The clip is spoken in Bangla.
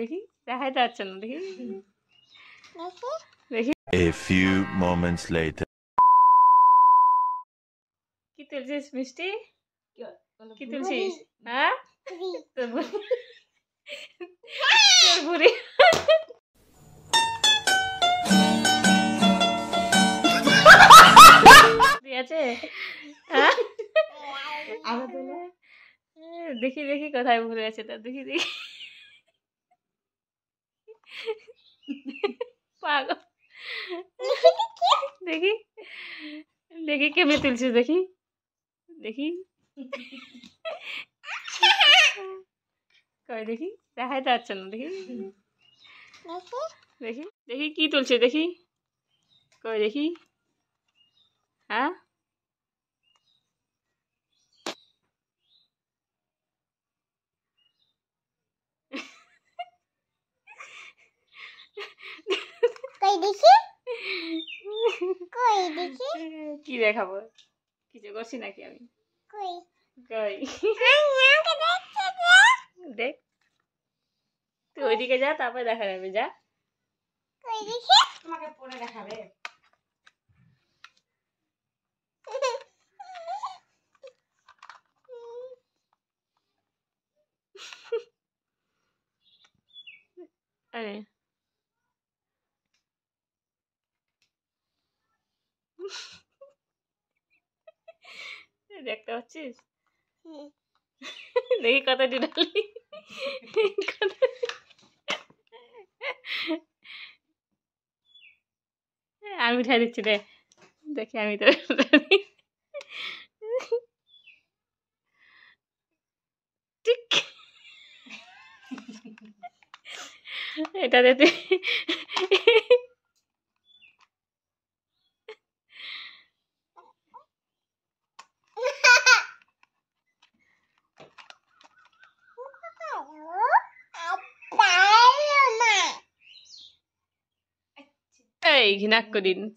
দেখি দেখাই যাচ্ছে না দেখি দেখি A few moments later কি তুলছিস মিষ্টি কি তুলছিস হ্যাঁ আছে দেখি দেখি কোথায় ভুলে আছে তা দেখি দেখি पागल देखी देखी के मैं तुलसी देखी देखी কই দেখি দেখাই তো যাচ্ছে না দেখি দেখি দেখি কি তুলছে দেখি কই দেখি হ্যাঁ দেখি কই দেখি কি দেখাবো কিছু করছি নাকি আমি কই কই দেখ তুই ওইদিকে যা তারপরে দেখা যাবে যা কই দেখি তোমাকে পরে দেখাবে আরে দেখতে পাচ্ছিস দেখি কথা ডিডালি আমি উঠে দিচ্ছি রে দেখি আমি তো এটাতে ikinä kodin.